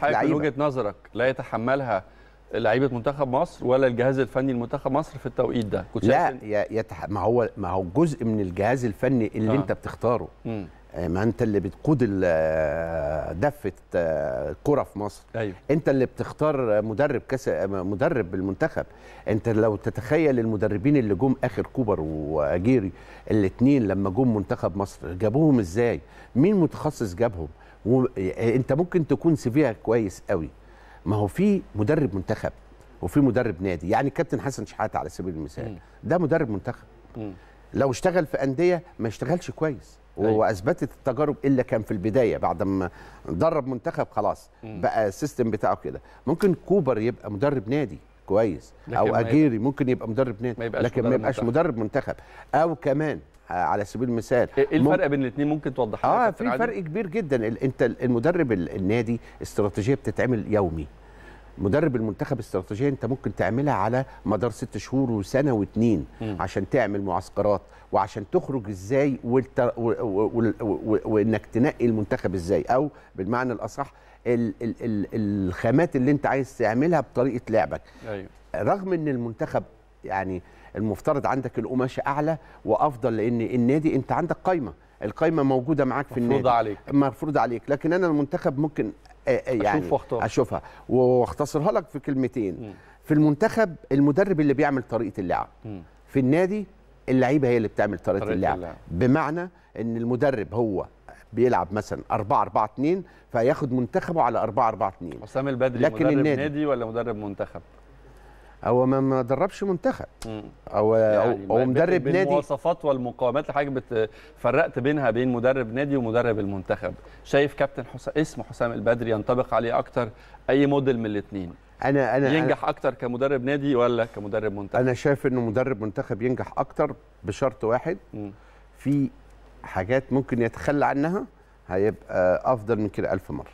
حاجه طيب، من وجهه نظرك لا يتحملها لعيبه منتخب مصر ولا الجهاز الفني لمنتخب مصر في التوقيت ده كنت لا يتح... ما هو ما هو جزء من الجهاز الفني اللي آه. انت بتختاره مم. آه، ما انت اللي بتقود آه، دفه الكره آه، في مصر أيوه. انت اللي بتختار مدرب كاس مدرب المنتخب انت لو تتخيل المدربين اللي جم اخر كوبر واجيري الاثنين لما جم منتخب مصر جابوهم ازاي مين متخصص جابهم و... يعني انت ممكن تكون سيفيها كويس قوي ما هو في مدرب منتخب وفي مدرب نادي يعني كابتن حسن شحاته على سبيل المثال ده مدرب منتخب لو اشتغل في انديه ما اشتغلش كويس واثبتت أيوة. التجارب الا كان في البدايه بعد ما درب منتخب خلاص بقى السيستم بتاعه كده ممكن كوبر يبقى مدرب نادي كويس او اجيري ممكن يبقى مدرب نادي لكن ما يبقاش مدرب منتخب او كمان على سبيل المثال ايه, إيه الفرق بين الاثنين ممكن توضحها اه في فرق كبير جدا انت المدرب النادي استراتيجيه بتتعمل يومي مدرب المنتخب استراتيجيه انت ممكن تعملها على مدار ست شهور وسنه واتنين م. عشان تعمل معسكرات وعشان تخرج ازاي والتر... و... و... و... وانك تنقي المنتخب ازاي او بالمعنى الاصح ال... ال... ال... الخامات اللي انت عايز تعملها بطريقه لعبك أيوه. رغم ان المنتخب يعني المفترض عندك القماشه اعلى وافضل لان النادي انت عندك قايمه القايمه موجوده معاك في النادي مفروضه عليك مفروضه عليك لكن انا المنتخب ممكن آه، آه، يعني أشوف وقتها. اشوفها واختصرها لك في كلمتين م. في المنتخب المدرب اللي بيعمل طريقه اللعب م. في النادي اللعيبه هي اللي بتعمل طريقه, طريقة اللعب. اللعب بمعنى ان المدرب هو بيلعب مثلا 4 4 2 فياخد منتخبه على 4 4 2 حسام البدري مدرب النادي. نادي ولا مدرب منتخب هو ما دربش منتخب او يعني او مدرب بين نادي المواصفات والمقاومات اللي حضرتك فرقت بينها بين مدرب نادي ومدرب المنتخب شايف كابتن حسام اسم حسام البدري ينطبق عليه اكتر اي موديل من الاثنين انا انا ينجح اكتر كمدرب نادي ولا كمدرب منتخب انا شايف انه مدرب منتخب ينجح اكتر بشرط واحد م. في حاجات ممكن يتخلى عنها هيبقى افضل من كده الف مره